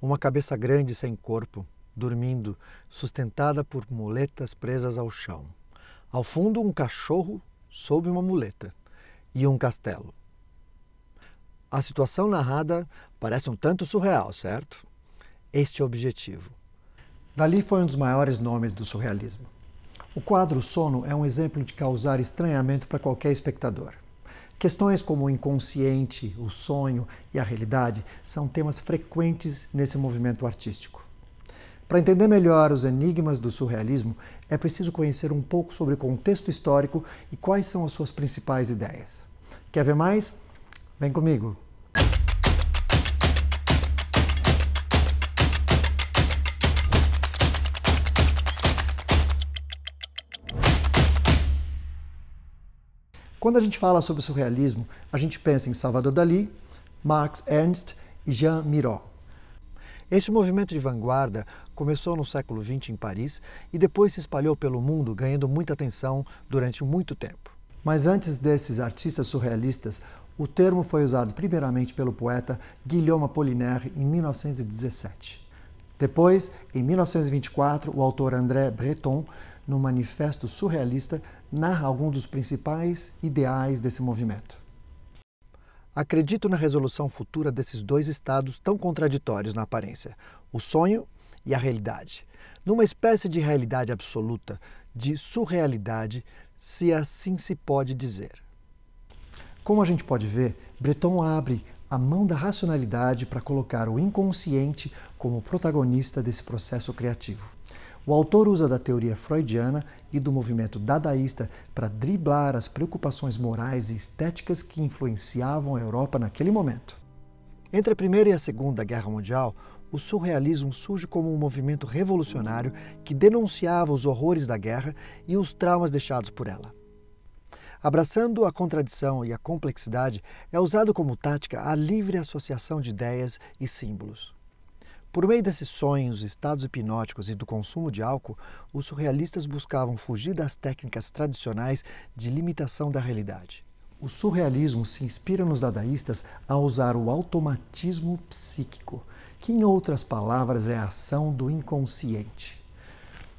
Uma cabeça grande sem corpo, dormindo, sustentada por muletas presas ao chão. Ao fundo, um cachorro sob uma muleta e um castelo. A situação narrada parece um tanto surreal, certo? Este é o objetivo. Dali foi um dos maiores nomes do surrealismo. O quadro Sono é um exemplo de causar estranhamento para qualquer espectador. Questões como o inconsciente, o sonho e a realidade são temas frequentes nesse movimento artístico. Para entender melhor os enigmas do surrealismo, é preciso conhecer um pouco sobre o contexto histórico e quais são as suas principais ideias. Quer ver mais? Vem comigo! Quando a gente fala sobre surrealismo, a gente pensa em Salvador Dali, Marx Ernst e Jean Miró. Este movimento de vanguarda começou no século XX em Paris e depois se espalhou pelo mundo, ganhando muita atenção durante muito tempo. Mas antes desses artistas surrealistas, o termo foi usado primeiramente pelo poeta Guillaume Apollinaire em 1917. Depois, em 1924, o autor André Breton, no Manifesto Surrealista, narra alguns dos principais ideais desse movimento. Acredito na resolução futura desses dois estados tão contraditórios na aparência, o sonho e a realidade. Numa espécie de realidade absoluta, de surrealidade, se assim se pode dizer. Como a gente pode ver, Breton abre a mão da racionalidade para colocar o inconsciente como protagonista desse processo criativo. O autor usa da teoria freudiana e do movimento dadaísta para driblar as preocupações morais e estéticas que influenciavam a Europa naquele momento. Entre a Primeira e a Segunda Guerra Mundial, o surrealismo surge como um movimento revolucionário que denunciava os horrores da guerra e os traumas deixados por ela. Abraçando a contradição e a complexidade, é usado como tática a livre associação de ideias e símbolos. Por meio desses sonhos, estados hipnóticos e do consumo de álcool, os surrealistas buscavam fugir das técnicas tradicionais de limitação da realidade. O surrealismo se inspira nos dadaístas a usar o automatismo psíquico, que, em outras palavras, é a ação do inconsciente.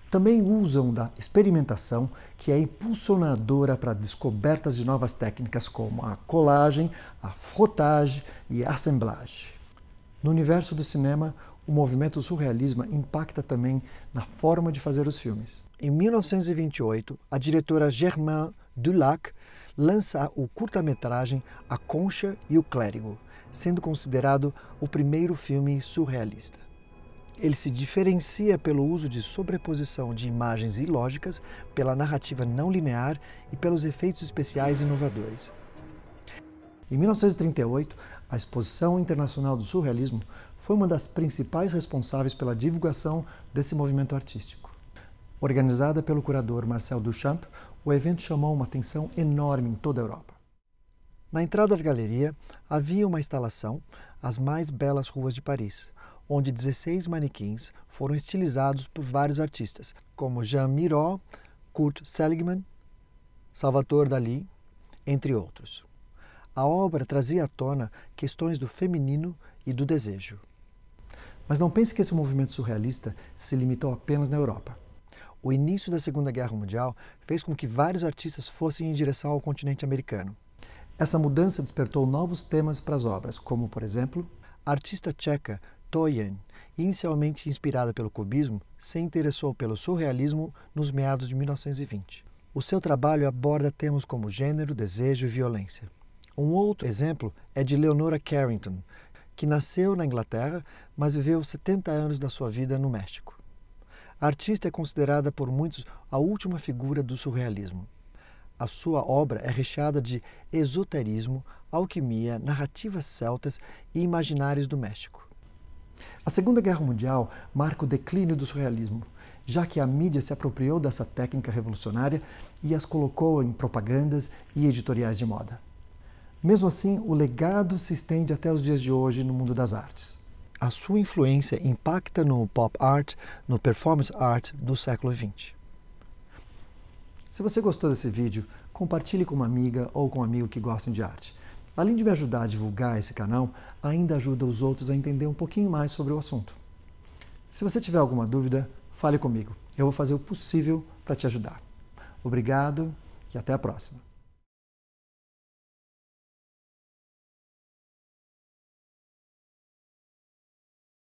Também usam da experimentação, que é impulsionadora para descobertas de novas técnicas como a colagem, a frotagem e a assemblagem. No universo do cinema, o movimento surrealismo impacta também na forma de fazer os filmes. Em 1928, a diretora Germain Dulac lança o curta-metragem A Concha e o Clérigo, sendo considerado o primeiro filme surrealista. Ele se diferencia pelo uso de sobreposição de imagens ilógicas, pela narrativa não linear e pelos efeitos especiais inovadores. Em 1938, a Exposição Internacional do Surrealismo foi uma das principais responsáveis pela divulgação desse movimento artístico. Organizada pelo curador Marcel Duchamp, o evento chamou uma atenção enorme em toda a Europa. Na entrada da galeria havia uma instalação, As Mais Belas Ruas de Paris, onde 16 manequins foram estilizados por vários artistas, como Jean Miró, Kurt Seligman, Salvador Dalí, entre outros a obra trazia à tona questões do feminino e do desejo. Mas não pense que esse movimento surrealista se limitou apenas na Europa. O início da Segunda Guerra Mundial fez com que vários artistas fossem em direção ao continente americano. Essa mudança despertou novos temas para as obras, como, por exemplo, a artista tcheca Toyen, inicialmente inspirada pelo cubismo, se interessou pelo surrealismo nos meados de 1920. O seu trabalho aborda temas como gênero, desejo e violência. Um outro exemplo é de Leonora Carrington, que nasceu na Inglaterra, mas viveu 70 anos da sua vida no México. A artista é considerada por muitos a última figura do surrealismo. A sua obra é recheada de esoterismo, alquimia, narrativas celtas e imaginários do México. A Segunda Guerra Mundial marca o declínio do surrealismo, já que a mídia se apropriou dessa técnica revolucionária e as colocou em propagandas e editoriais de moda. Mesmo assim, o legado se estende até os dias de hoje no mundo das artes. A sua influência impacta no pop art, no performance art do século XX. Se você gostou desse vídeo, compartilhe com uma amiga ou com um amigo que gostem de arte. Além de me ajudar a divulgar esse canal, ainda ajuda os outros a entender um pouquinho mais sobre o assunto. Se você tiver alguma dúvida, fale comigo. Eu vou fazer o possível para te ajudar. Obrigado e até a próxima.